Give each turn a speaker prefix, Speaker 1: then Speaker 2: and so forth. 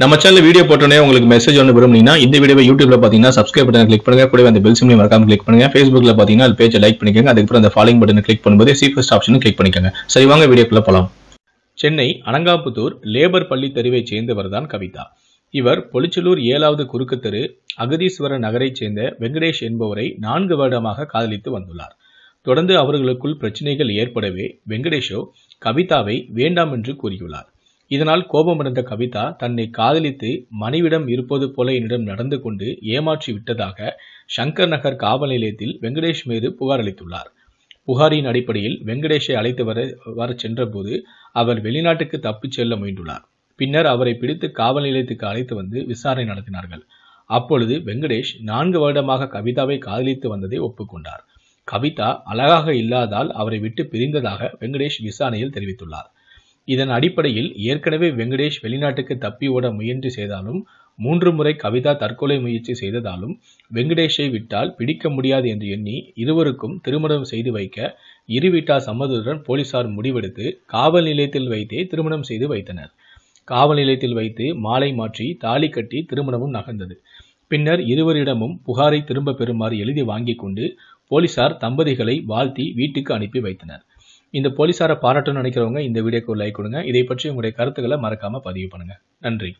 Speaker 1: நம்ம channel video போட்டோன்னே உங்களுக்கு மெசேஜ் ஒன்று விரும்புனீங்கன்னா இந்த வீடியோ யூடியூப்ல பார்த்தீங்கன்னா சப்ஸ்கிரைப் பட்டன் கிளிக் பண்ணுங்க கூட அந்த பெல் சிம்லையும் மறக்காம கிளிக் பண்ணுங்க ஃபேஸ்புக்ல பார்த்தீங்கன்னா அது பேஜை லைக் பண்ணிக்கோங்க அதுக்கப்புறம் அந்த ஃபாலோ பட்டன் கிளிக் பண்ணும்போது சீஃபஸ்ட் ஆப்ஷனும் கிளிக் பண்ணிக்கோங்க சரி வாங்க வீடியோக்குள்ள போகலாம்
Speaker 2: சென்னை அனங்காபுத்தூர் லேபர் பள்ளி தெருவைச் சேர்ந்தவர் தான் கவிதா இவர் பொலிச்சலூர் ஏழாவது குறுக்கு தெரு அகதீஸ்வர நகரைச் சேர்ந்த வெங்கடேஷ் என்பவரை நான்கு வருடமாக காதலித்து வந்துள்ளார் தொடர்ந்து அவர்களுக்குள் பிரச்சனைகள் ஏற்படவே வெங்கடேஷோ கவிதாவை வேண்டாம் என்று கூறியுள்ளார் இதனால் கோபமடைந்த கவிதா தன்னை காதலித்து மனைவிடம் இருப்பது போல என்னிடம் நடந்து கொண்டு ஏமாற்றி விட்டதாக சங்கர் நகர் காவல் நிலையத்தில் வெங்கடேஷ் மீது புகார் அளித்துள்ளார் புகாரின் அடிப்படையில் வெங்கடேஷை அழைத்து வர வர சென்றபோது அவர் வெளிநாட்டுக்கு தப்பிச் செல்ல முயன்றுள்ளார் பின்னர் அவரை பிடித்து காவல் நிலையத்துக்கு அழைத்து வந்து விசாரணை நடத்தினார்கள் அப்பொழுது வெங்கடேஷ் நான்கு வருடமாக கவிதாவை காதலித்து வந்ததை ஒப்புக்கொண்டார் கவிதா அழகாக இல்லாதால் அவரை விட்டு பிரிந்ததாக வெங்கடேஷ் விசாரணையில் தெரிவித்துள்ளார் இதன் அடிப்படையில் ஏற்கனவே வெங்கடேஷ் வெளிநாட்டுக்கு தப்பி ஓட முயன்று செய்தாலும் மூன்று முறை கவிதா தற்கொலை முயற்சி செய்ததாலும் வெங்கடேஷை விட்டால் பிடிக்க முடியாது என்று எண்ணி இருவருக்கும் திருமணம் செய்து வைக்க இரு வீட்டார் சம்மதத்துடன் போலீசார் முடிவெடுத்து காவல் நிலையத்தில் வைத்தே திருமணம் செய்து வைத்தனர் காவல் நிலையத்தில் வைத்து மாலை மாற்றி தாலி கட்டி திருமணமும் நகர்ந்தது பின்னர் இருவரிடமும் புகாரை திரும்ப பெறுமாறு எழுதி வாங்கிக் கொண்டு போலீசார் தம்பதிகளை வாழ்த்தி வீட்டுக்கு அனுப்பி வைத்தனர் இந்த போலீஸாரை பாராட்டணும்னு நினைக்கிறவங்க இந்த வீடியோக்கு லைக் கொடுங்க இதை பற்றி உங்களுடைய கருத்துக்களை மறக்காமல் பதிவு பண்ணுங்கள் நன்றி